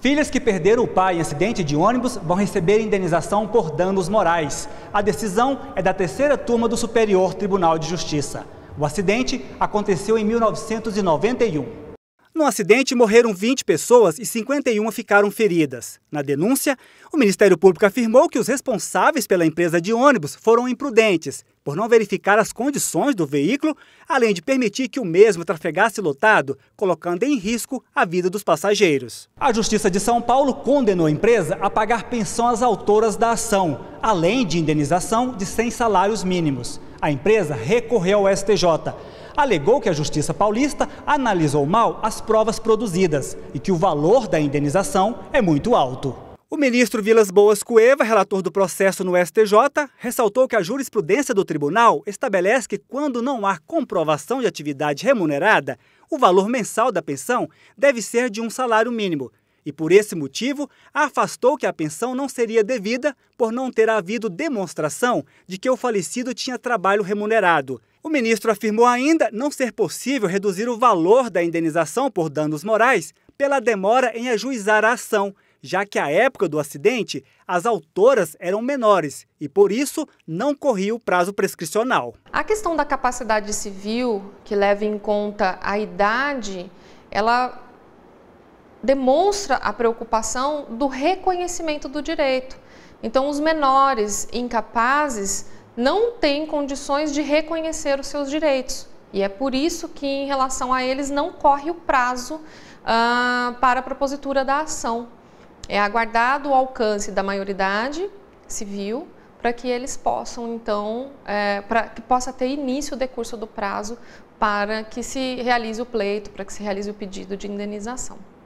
Filhas que perderam o pai em acidente de ônibus vão receber indenização por danos morais. A decisão é da terceira turma do Superior Tribunal de Justiça. O acidente aconteceu em 1991. No acidente, morreram 20 pessoas e 51 ficaram feridas. Na denúncia, o Ministério Público afirmou que os responsáveis pela empresa de ônibus foram imprudentes por não verificar as condições do veículo, além de permitir que o mesmo trafegasse lotado, colocando em risco a vida dos passageiros. A Justiça de São Paulo condenou a empresa a pagar pensão às autoras da ação, além de indenização de 100 salários mínimos. A empresa recorreu ao STJ. Alegou que a Justiça Paulista analisou mal as provas produzidas e que o valor da indenização é muito alto. O ministro Vilas Boas Cueva, relator do processo no STJ, ressaltou que a jurisprudência do tribunal estabelece que, quando não há comprovação de atividade remunerada, o valor mensal da pensão deve ser de um salário mínimo, e por esse motivo afastou que a pensão não seria devida por não ter havido demonstração de que o falecido tinha trabalho remunerado. O ministro afirmou ainda não ser possível reduzir o valor da indenização por danos morais pela demora em ajuizar a ação, já que à época do acidente as autoras eram menores e por isso não corria o prazo prescricional. A questão da capacidade civil, que leva em conta a idade, ela demonstra a preocupação do reconhecimento do direito. Então, os menores incapazes não têm condições de reconhecer os seus direitos. E é por isso que, em relação a eles, não corre o prazo ah, para a propositura da ação. É aguardado o alcance da maioridade civil para que eles possam, então, é, para que possa ter início o decurso do prazo para que se realize o pleito, para que se realize o pedido de indenização.